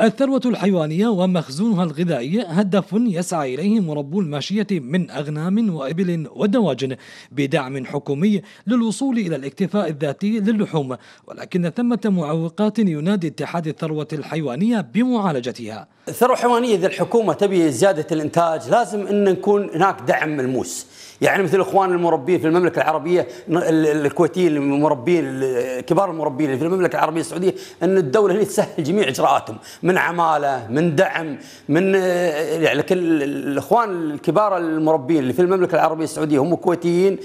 الثروة الحيوانية ومخزونها الغذائي هدف يسعى إليه مربو الماشية من أغنام وإبل ودواجن بدعم حكومي للوصول إلى الاكتفاء الذاتي للحوم ولكن ثمة معوقات ينادي اتحاد الثروة الحيوانية بمعالجتها الثروة الحيوانية إذا الحكومة تبي زيادة الإنتاج لازم أن نكون هناك دعم ملموس يعني مثل اخوان المربين في المملكه العربيه الكويتيين المربين كبار المربين في المملكه العربيه السعوديه ان الدوله هنا تسهل جميع اجراءاتهم من عماله من دعم من يعني كل الاخوان الكبار المربين اللي في المملكه العربيه السعوديه هم كويتيين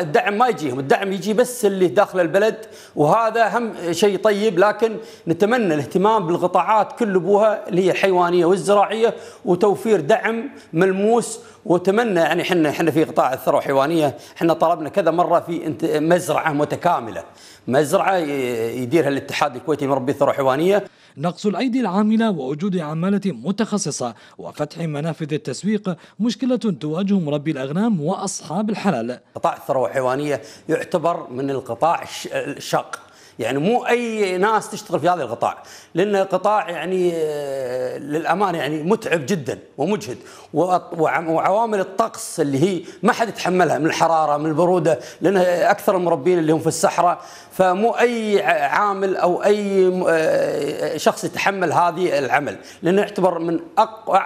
الدعم ما يجيهم الدعم يجي بس اللي داخل البلد وهذا هم شيء طيب لكن نتمنى الاهتمام بالقطاعات كل ابوها اللي هي الحيوانيه والزراعيه وتوفير دعم ملموس واتمنى يعني احنا احنا في قطاع الثروه الحيوانيه احنا طلبنا كذا مره في مزرعه متكامله مزرعه يديرها الاتحاد الكويتي لمربي الثروه الحيوانيه نقص الايدي العربية العاملة ووجود عمالة متخصصة وفتح منافذ التسويق مشكلة تواجه مربي الأغنام وأصحاب الحلال قطاع الثروة الحيوانية يعتبر من القطاع الشق يعني مو اي ناس تشتغل في هذا القطاع لان قطاع يعني آه، للامانه يعني متعب جدا ومجهد وعوامل الطقس اللي هي ما حد يتحملها من الحراره من البروده لان اكثر المربين اللي هم في الصحراء فمو اي عامل او اي آه، آه، شخص يتحمل هذه العمل لانه يعتبر من اقوى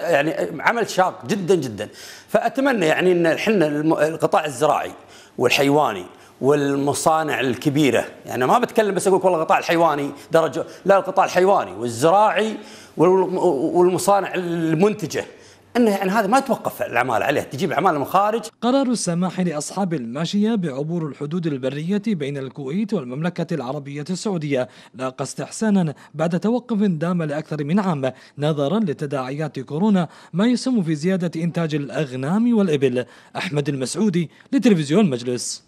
يعني عمل شاق جدا جدا فاتمنى يعني ان احنا القطاع الزراعي والحيواني والمصانع الكبيره يعني ما بتكلم بس اقول والله القطاع الحيواني درجه لا القطاع الحيواني والزراعي والمصانع المنتجه انه يعني هذا ما توقف العماله عليه تجيب عماله من خارج قرار السماح لاصحاب الماشيه بعبور الحدود البريه بين الكويت والمملكه العربيه السعوديه لاقى استحسانا بعد توقف دام لاكثر من عام نظرا لتداعيات كورونا ما يسهم في زياده انتاج الاغنام والابل احمد المسعودي لتلفزيون مجلس